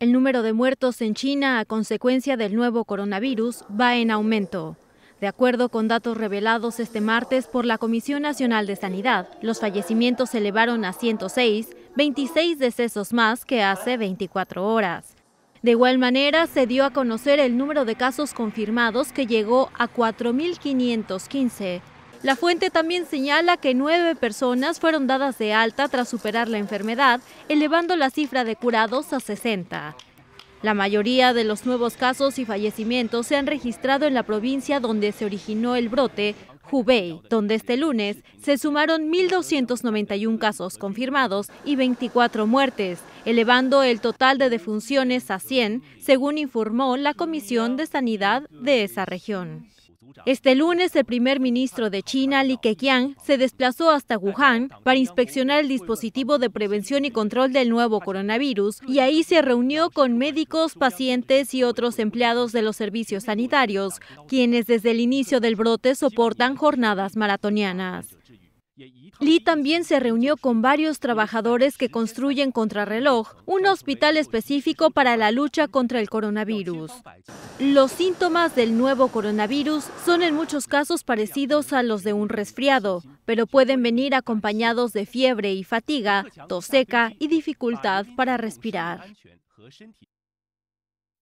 El número de muertos en China a consecuencia del nuevo coronavirus va en aumento. De acuerdo con datos revelados este martes por la Comisión Nacional de Sanidad, los fallecimientos se elevaron a 106, 26 decesos más que hace 24 horas. De igual manera, se dio a conocer el número de casos confirmados que llegó a 4.515, la fuente también señala que nueve personas fueron dadas de alta tras superar la enfermedad, elevando la cifra de curados a 60. La mayoría de los nuevos casos y fallecimientos se han registrado en la provincia donde se originó el brote, Hubei, donde este lunes se sumaron 1.291 casos confirmados y 24 muertes, elevando el total de defunciones a 100, según informó la Comisión de Sanidad de esa región. Este lunes, el primer ministro de China, Li Keqiang, se desplazó hasta Wuhan para inspeccionar el dispositivo de prevención y control del nuevo coronavirus y ahí se reunió con médicos, pacientes y otros empleados de los servicios sanitarios, quienes desde el inicio del brote soportan jornadas maratonianas. Lee también se reunió con varios trabajadores que construyen Contrarreloj, un hospital específico para la lucha contra el coronavirus. Los síntomas del nuevo coronavirus son en muchos casos parecidos a los de un resfriado, pero pueden venir acompañados de fiebre y fatiga, tos seca y dificultad para respirar.